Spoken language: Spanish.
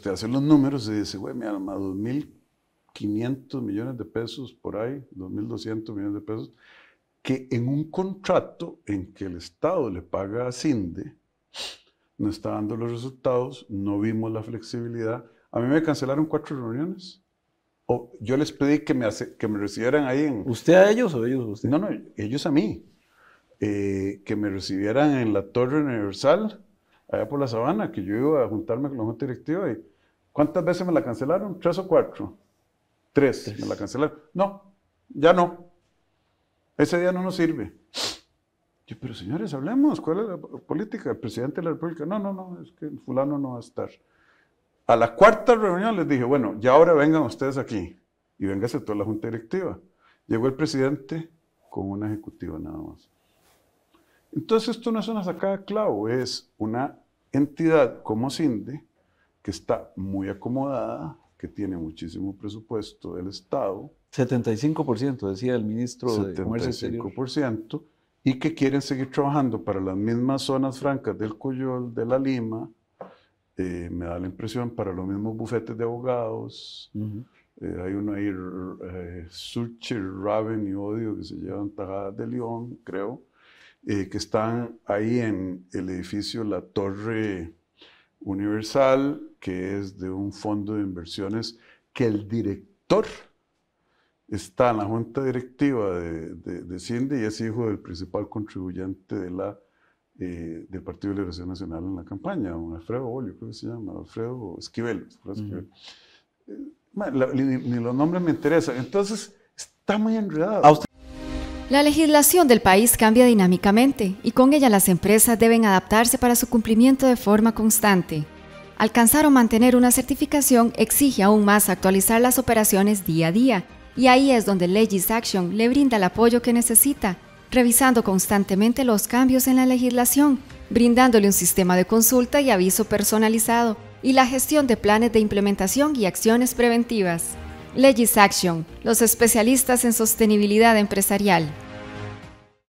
usted hace los números y dice, güey, me más 2.500 millones de pesos por ahí, 2.200 millones de pesos, que en un contrato en que el Estado le paga a Cinde, no está dando los resultados, no vimos la flexibilidad. A mí me cancelaron cuatro reuniones. O yo les pedí que me, que me recibieran ahí en... ¿Usted a ellos o ellos a usted? No, no, ellos a mí. Eh, que me recibieran en la Torre Universal allá por la sabana, que yo iba a juntarme con la junta directiva y ¿cuántas veces me la cancelaron? ¿Tres o cuatro? Tres, me la cancelaron. No, ya no. Ese día no nos sirve. Yo, pero señores, hablemos, ¿cuál es la política? El presidente de la República, no, no, no, es que fulano no va a estar. A la cuarta reunión les dije, bueno, ya ahora vengan ustedes aquí y véngase toda la junta directiva. Llegó el presidente con una ejecutiva nada más. Entonces esto no es una sacada de clavo, es una entidad como Sinde, que está muy acomodada, que tiene muchísimo presupuesto del Estado. 75%, decía el ministro de Comercio Y que quieren seguir trabajando para las mismas zonas francas del Coyol, de la Lima, eh, me da la impresión, para los mismos bufetes de abogados. Eh, hay uno ahí, eh, Suchi, Raven y Odio, que se llevan tajadas de León, creo. Eh, que están ahí en el edificio La Torre Universal, que es de un fondo de inversiones que el director está en la junta directiva de, de, y es hijo del principal contribuyente de la, eh, del Partido de Liberación Nacional en la campaña, Alfredo Bolio, creo que se llama, Alfredo Esquivel. Eh, ni, ni, los nombres me interesan. Entonces, está muy enredado. La legislación del país cambia dinámicamente y con ella las empresas deben adaptarse para su cumplimiento de forma constante. Alcanzar o mantener una certificación exige aún más actualizar las operaciones día a día y ahí es donde Legisaction le brinda el apoyo que necesita, revisando constantemente los cambios en la legislación, brindándole un sistema de consulta y aviso personalizado y la gestión de planes de implementación y acciones preventivas. Legis Action, los especialistas en sostenibilidad empresarial.